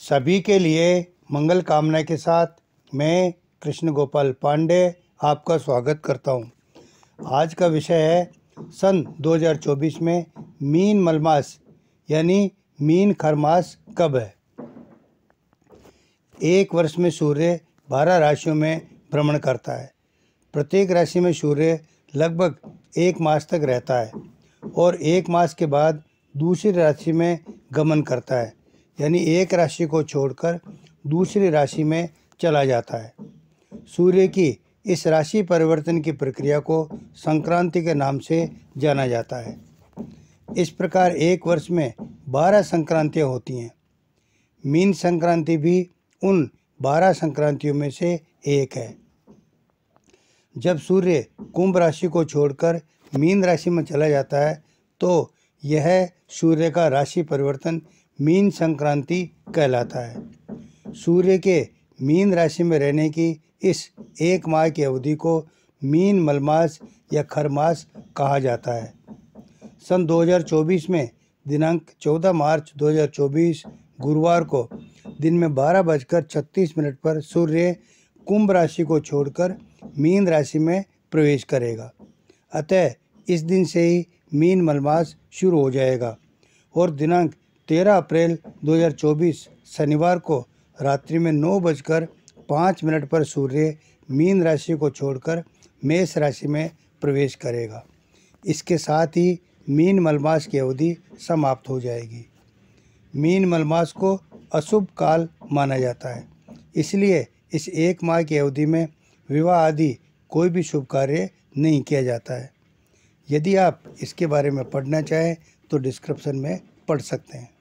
सभी के लिए मंगल कामना के साथ मैं कृष्ण गोपाल पांडे आपका स्वागत करता हूं। आज का विषय है सन 2024 में मीन मलमास यानी मीन खरमास कब है एक वर्ष में सूर्य बारह राशियों में भ्रमण करता है प्रत्येक राशि में सूर्य लगभग एक मास तक रहता है और एक मास के बाद दूसरी राशि में गमन करता है यानी एक राशि को छोड़कर दूसरी राशि में चला जाता है सूर्य की इस राशि परिवर्तन की प्रक्रिया को संक्रांति के नाम से जाना जाता है इस प्रकार एक वर्ष में बारह संक्रांतियाँ होती हैं मीन संक्रांति भी उन बारह संक्रांतियों में से एक है जब सूर्य कुंभ राशि को छोड़कर मीन राशि में चला जाता है तो यह सूर्य का राशि परिवर्तन मीन संक्रांति कहलाता है सूर्य के मीन राशि में रहने की इस एक माह की अवधि को मीन मलमास या खरमास कहा जाता है सन 2024 में दिनांक 14 मार्च 2024 गुरुवार को दिन में बारह बजकर छत्तीस मिनट पर सूर्य कुंभ राशि को छोड़कर मीन राशि में प्रवेश करेगा अतः इस दिन से ही मीन मलमास शुरू हो जाएगा और दिनांक 13 अप्रैल 2024 शनिवार को रात्रि में नौ बजकर पाँच मिनट पर सूर्य मीन राशि को छोड़कर मेष राशि में प्रवेश करेगा इसके साथ ही मीन मलमास की अवधि समाप्त हो जाएगी मीन मलमास को अशुभ काल माना जाता है इसलिए इस एक माह की अवधि में विवाह आदि कोई भी शुभ कार्य नहीं किया जाता है यदि आप इसके बारे में पढ़ना चाहें तो डिस्क्रिप्शन में पढ़ सकते हैं